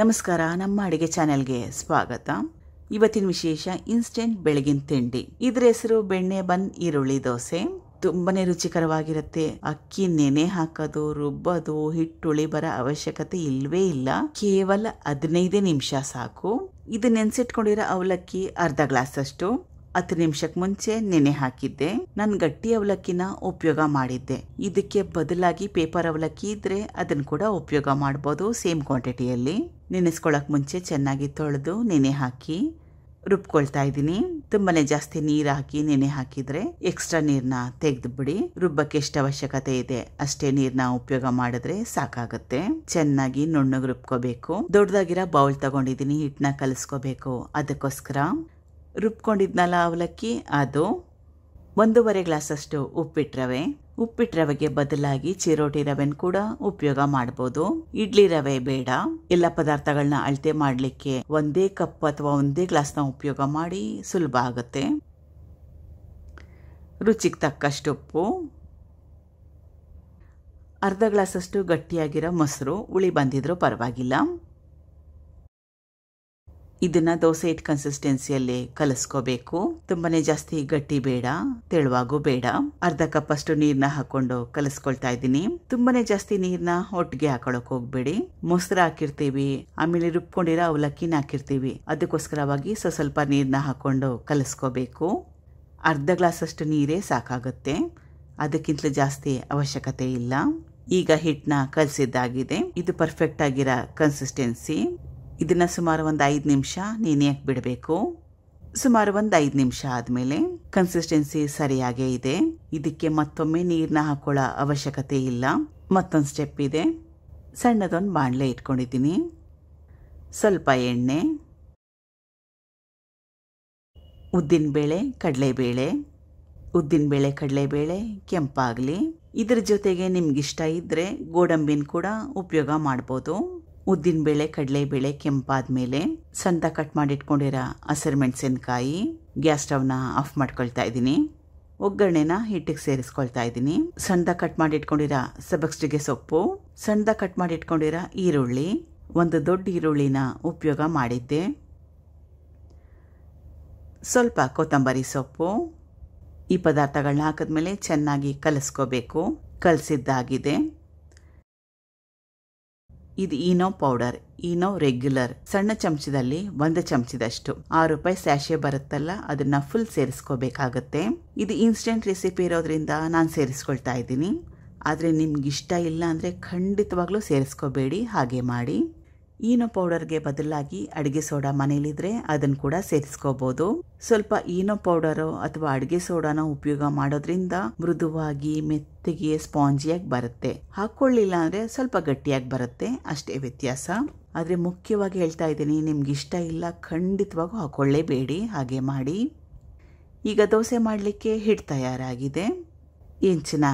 ನಮಸ್ಕಾರ ನಮ್ಮ ಅಡಿಗೆ ಚಾನೆಲ್ಗೆ ಸ್ವಾಗತ ಇವತ್ತಿನ ವಿಶೇಷ ಇನ್ಸ್ಟೆಂಟ್ ಬೆಳಗಿನ ತಿಂಡಿ ಇದ್ರ ಹೆಸರು ಬೆಣ್ಣೆ ಬನ್ ಈರುಳ್ಳಿ ದೋಸೆ ತುಂಬಾನೇ ರುಚಿಕರವಾಗಿರುತ್ತೆ ಅಕ್ಕಿ ನೆನೆ ಹಾಕೋದು ರುಬ್ಬೋದು ಹಿಟ್ಟುಳಿ ಬರೋ ಅವಶ್ಯಕತೆ ಇಲ್ವೇ ಇಲ್ಲ ಕೇವಲ ಹದಿನೈದೇ ನಿಮಿಷ ಸಾಕು ಇದು ನೆನ್ಸಿಟ್ಕೊಂಡಿರೋ ಅವಲಕ್ಕಿ ಅರ್ಧ ಗ್ಲಾಸ್ ಅಷ್ಟು ಹತ್ತು ನಿಮಿಷಕ್ಕೆ ಮುಂಚೆ ನೆನೆ ಹಾಕಿದ್ದೆ ನಾನು ಗಟ್ಟಿ ಅವಲಕ್ಕಿನ ಉಪಯೋಗ ಮಾಡಿದ್ದೆ ಇದಕ್ಕೆ ಬದಲಾಗಿ ಪೇಪರ್ ಅವಲಕ್ಕಿ ಇದ್ರೆ ಅದನ್ನ ಕೂಡ ಉಪಯೋಗ ಮಾಡ್ಬೋದು ಸೇಮ್ ಕ್ವಾಂಟಿಟಿಯಲ್ಲಿ ನೆನೆಸ್ಕೊಳ್ಳೋಕೆ ಮುಂಚೆ ಚೆನ್ನಾಗಿ ತೊಳೆದು ನೆನೆ ಹಾಕಿ ರುಬ್ಕೊಳ್ತಾ ಇದ್ದೀನಿ ತುಂಬಾನೇ ಜಾಸ್ತಿ ನೀರು ಹಾಕಿ ನೆನೆ ಹಾಕಿದ್ರೆ ಎಕ್ಸ್ಟ್ರಾ ನೀರನ್ನ ತೆಗೆದು ಬಿಡಿ ರುಬ್ಬಕ್ಕೆ ಎಷ್ಟು ಅವಶ್ಯಕತೆ ಇದೆ ಅಷ್ಟೇ ನೀರನ್ನ ಉಪಯೋಗ ಮಾಡಿದ್ರೆ ಸಾಕಾಗುತ್ತೆ ಚೆನ್ನಾಗಿ ನುಣ್ಣಗೆ ರುಬ್ಕೋಬೇಕು ದೊಡ್ಡದಾಗಿರೋ ಬೌಲ್ ತಗೊಂಡಿದ್ದೀನಿ ಹಿಟ್ಟನ್ನ ಕಲಿಸ್ಕೋಬೇಕು ಅದಕ್ಕೋಸ್ಕರ ರುಬ್ಕೊಂಡಿದ್ನಲ್ಲ ಅವಲಕ್ಕಿ ಅದು ಒಂದೂವರೆ ಗ್ಲಾಸಷ್ಟು ಉಪ್ಪಿಟ್ಟು ರವೆ ಉಪ್ಪಿಟ್ಟು ರವೆಗೆ ಬದಲಾಗಿ ಚಿರೋಟಿ ರವೆನ ಕೂಡ ಉಪಯೋಗ ಮಾಡ್ಬೋದು ಇಡ್ಲಿ ರವೆ ಬೇಡ ಎಲ್ಲ ಪದಾರ್ಥಗಳನ್ನ ಅಳತೆ ಮಾಡಲಿಕ್ಕೆ ಒಂದೇ ಕಪ್ ಅಥವಾ ಒಂದೇ ಗ್ಲಾಸ್ನ ಉಪಯೋಗ ಮಾಡಿ ಸುಲಭ ಆಗುತ್ತೆ ರುಚಿಗೆ ತಕ್ಕಷ್ಟು ಉಪ್ಪು ಅರ್ಧ ಗ್ಲಾಸಷ್ಟು ಗಟ್ಟಿಯಾಗಿರೋ ಮೊಸರು ಉಳಿ ಬಂದಿದ್ರೂ ಪರವಾಗಿಲ್ಲ ಇದನ್ನ ದೋಸೆ ಹಿಟ್ ಕನ್ಸಿಸ್ಟೆನ್ಸಿಯಲ್ಲಿ ಕಲಸ್ಕೋಬೇಕು ತುಂಬಾನೇ ಜಾಸ್ತಿ ಗಟ್ಟಿ ಬೇಡ ತೆಳುವಾಗೂ ಬೇಡ ಅರ್ಧ ಕಪ್ ಅಷ್ಟು ನೀರ್ನ ಹಾಕೊಂಡು ಕಲಸ್ಕೊಳ್ತಾ ಇದ್ದೀನಿ ತುಂಬಾನೇ ಜಾಸ್ತಿ ನೀರ್ನ ಒಟ್ಟಿಗೆ ಹಾಕೊಳಕ್ ಹೋಗ್ಬೇಡಿ ಮೊಸರು ಹಾಕಿರ್ತೀವಿ ಆಮೇಲೆ ರುಬ್ಕೊಂಡಿರೋ ಅವಲಕ್ಕಿನ ಹಾಕಿರ್ತೀವಿ ಅದಕ್ಕೋಸ್ಕರವಾಗಿ ಸ್ವಲ್ಪ ನೀರ್ನ ಹಾಕೊಂಡು ಕಲಸ್ಕೋಬೇಕು ಅರ್ಧ ಗ್ಲಾಸ್ ಅಷ್ಟು ನೀರೇ ಸಾಕಾಗುತ್ತೆ ಅದಕ್ಕಿಂತಲೂ ಜಾಸ್ತಿ ಅವಶ್ಯಕತೆ ಇಲ್ಲ ಈಗ ಹಿಟ್ಟನ್ನ ಕಲಸಿದ್ದಾಗಿದೆ ಇದು ಪರ್ಫೆಕ್ಟ್ ಆಗಿರೋ ಕನ್ಸಿಸ್ಟೆನ್ಸಿ ಇದನ್ನು ಸುಮಾರು ಒಂದು ಐದು ನಿಮಿಷ ಯಾಕೆ ಬಿಡಬೇಕು ಸುಮಾರು ಒಂದು ಐದು ನಿಮಿಷ ಆದಮೇಲೆ ಕನ್ಸಿಸ್ಟೆನ್ಸಿ ಸರಿಯಾಗೇ ಇದೆ ಇದಕ್ಕೆ ಮತ್ತೊಮ್ಮೆ ನೀರನ್ನ ಹಾಕೊಳ್ಳೋ ಅವಶ್ಯಕತೆ ಇಲ್ಲ ಮತ್ತೊಂದು ಸ್ಟೆಪ್ ಇದೆ ಸಣ್ಣದೊಂದು ಬಾಣಲೆ ಇಟ್ಕೊಂಡಿದ್ದೀನಿ ಸ್ವಲ್ಪ ಎಣ್ಣೆ ಉದ್ದಿನಬೇಳೆ ಕಡಲೆಬೇಳೆ ಉದ್ದಿನಬೇಳೆ ಕಡಲೆಬೇಳೆ ಕೆಂಪಾಗಲಿ ಇದರ ಜೊತೆಗೆ ನಿಮಗಿಷ್ಟ ಇದ್ದರೆ ಗೋಡಂಬಿನ ಕೂಡ ಉಪಯೋಗ ಮಾಡ್ಬೋದು ಉದ್ದಿನ ಬೇಳೆ ಕಡಲೆ ಬೇಳೆ ಕೆಂಪಾದ ಮೇಲೆ ಸಂತ ಕಟ್ ಮಾಡಿಟ್ಕೊಂಡಿರೋ ಹಸಿರು ಮೆಣಸಿನ್ಕಾಯಿ ಗ್ಯಾಸ್ ಸ್ಟವ್ನ ಆಫ್ ಮಾಡ್ಕೊಳ್ತಾ ಇದ್ದೀನಿ ಒಗ್ಗರಣೆನ ಹಿಟ್ಟಿಗೆ ಸೇರಿಸ್ಕೊಳ್ತಾ ಇದ್ದೀನಿ ಸಣ್ಣ ಕಟ್ ಮಾಡಿಟ್ಕೊಂಡಿರೋ ಸಬಕ್ಸ್ಟಿಗೆ ಸೊಪ್ಪು ಸಣ್ಣದ ಕಟ್ ಮಾಡಿಟ್ಕೊಂಡಿರೋ ಈರುಳ್ಳಿ ಒಂದು ದೊಡ್ಡ ಈರುಳ್ಳಿನ ಉಪಯೋಗ ಮಾಡಿದ್ದೆ ಸ್ವಲ್ಪ ಕೊತ್ತಂಬರಿ ಸೊಪ್ಪು ಈ ಪದಾರ್ಥಗಳನ್ನ ಹಾಕಿದ್ಮೇಲೆ ಚೆನ್ನಾಗಿ ಕಲಸ್ಕೋಬೇಕು ಕಲಸಿದ್ದಾಗಿದೆ ಇದು ಈನೋ ಪೌಡರ್ ಈನೋ ರೆಗ್ಯುಲರ್ ಸಣ್ಣ ಚಮಚದಲ್ಲಿ ಒಂದು ಚಮಚದಷ್ಟು ಆರು ರೂಪಾಯಿ ಸ್ಯಾಶೆ ಬರುತ್ತಲ್ಲ ಅದನ್ನ ಫುಲ್ ಸೇರಿಸ್ಕೋಬೇಕಾಗತ್ತೆ ಇದು ಇನ್ಸ್ಟೆಂಟ್ ರೆಸಿಪಿ ಇರೋದ್ರಿಂದ ನಾನು ಸೇರಿಸ್ಕೊಳ್ತಾ ಇದ್ದೀನಿ ಆದರೆ ನಿಮ್ಗೆ ಇಷ್ಟ ಇಲ್ಲ ಅಂದರೆ ಖಂಡಿತವಾಗ್ಲೂ ಸೇರಿಸ್ಕೋಬೇಡಿ ಹಾಗೆ ಮಾಡಿ ಈನೋ ಪೌಡರ್ಗೆ ಬದಲಾಗಿ ಅಡಿಗೆ ಸೋಡಾ ಮನೇಲಿದ್ರೆ ಅದನ್ನು ಕೂಡ ಸೇರಿಸ್ಕೋಬಹುದು ಸ್ವಲ್ಪ ಈನೋ ಪೌಡರು ಅಥವಾ ಅಡಿಗೆ ಸೋಡಾನ ಉಪಯೋಗ ಮಾಡೋದ್ರಿಂದ ಮೃದುವಾಗಿ ಮೆತ್ತಗೆ ಸ್ಪಾಂಜಿಯಾಗಿ ಬರುತ್ತೆ ಹಾಕೊಳ್ಳಿಲ್ಲ ಅಂದ್ರೆ ಸ್ವಲ್ಪ ಗಟ್ಟಿಯಾಗಿ ಬರುತ್ತೆ ಅಷ್ಟೇ ವ್ಯತ್ಯಾಸ ಆದ್ರೆ ಮುಖ್ಯವಾಗಿ ಹೇಳ್ತಾ ಇದ್ದೀನಿ ನಿಮ್ಗೆ ಇಷ್ಟ ಇಲ್ಲ ಖಂಡಿತವಾಗೂ ಹಾಕೊಳ್ಳೇಬೇಡಿ ಹಾಗೆ ಮಾಡಿ ಈಗ ದೋಸೆ ಮಾಡಲಿಕ್ಕೆ ಹಿಟ್ಟು ತಯಾರಾಗಿದೆ ಇಂಚಿನ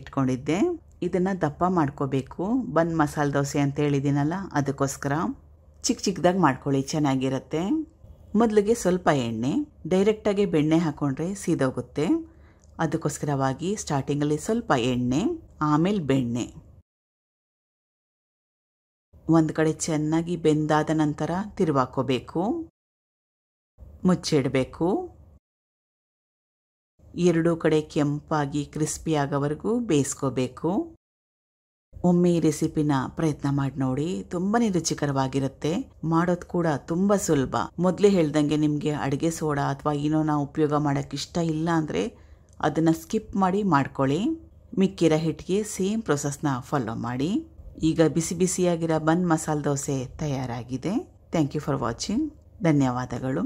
ಇಟ್ಕೊಂಡಿದ್ದೆ ಇದನ್ನು ದಪ್ಪ ಮಾಡ್ಕೋಬೇಕು ಬನ್ ಮಸಾಲೆ ದೋಸೆ ಅಂತ ಹೇಳಿದ್ದೀನಲ್ಲ ಅದಕ್ಕೋಸ್ಕರ ಚಿಕ್ಕ ಚಿಕ್ಕದಾಗಿ ಮಾಡ್ಕೊಳ್ಳಿ ಚೆನ್ನಾಗಿರುತ್ತೆ ಮೊದಲಿಗೆ ಸ್ವಲ್ಪ ಎಣ್ಣೆ ಡೈರೆಕ್ಟಾಗಿ ಬೆಣ್ಣೆ ಹಾಕ್ಕೊಂಡ್ರೆ ಸೀದೋಗುತ್ತೆ ಅದಕ್ಕೋಸ್ಕರವಾಗಿ ಸ್ಟಾರ್ಟಿಂಗಲ್ಲಿ ಸ್ವಲ್ಪ ಎಣ್ಣೆ ಆಮೇಲೆ ಬೆಣ್ಣೆ ಒಂದು ಕಡೆ ಚೆನ್ನಾಗಿ ಬೆಂದಾದ ನಂತರ ತಿರುವಾಕೋಬೇಕು ಮುಚ್ಚಿಡಬೇಕು ಎರಡೂ ಕಡೆ ಕೆಂಪಾಗಿ ಕ್ರಿಸ್ಪಿಯಾಗೋವರೆಗೂ ಬೇಯಿಸ್ಕೋಬೇಕು ಒಮ್ಮೆ ಈ ರೆಸಿಪಿನ ಪ್ರಯತ್ನ ಮಾಡಿ ನೋಡಿ ತುಂಬಾನೇ ರುಚಿಕರವಾಗಿರುತ್ತೆ ಮಾಡೋದು ಕೂಡ ತುಂಬ ಸುಲಭ ಮೊದಲೇ ಹೇಳ್ದಂಗೆ ನಿಮಗೆ ಅಡುಗೆ ಸೋಡಾ ಅಥವಾ ಏನೋ ನಾವು ಉಪಯೋಗ ಮಾಡೋಕ್ಕೆ ಇಷ್ಟ ಇಲ್ಲ ಅಂದರೆ ಅದನ್ನು ಸ್ಕಿಪ್ ಮಾಡಿ ಮಾಡ್ಕೊಳ್ಳಿ ಮಿಕ್ಕಿರೋ ಹಿಟ್ಟಿಗೆ ಸೇಮ್ ಪ್ರೊಸೆಸ್ನ ಫಾಲೋ ಮಾಡಿ ಈಗ ಬಿಸಿ ಬಿಸಿಯಾಗಿರೋ ಬನ್ ಮಸಾಲೆ ದೋಸೆ ತಯಾರಾಗಿದೆ ಥ್ಯಾಂಕ್ ಯು ಫಾರ್ ವಾಚಿಂಗ್ ಧನ್ಯವಾದಗಳು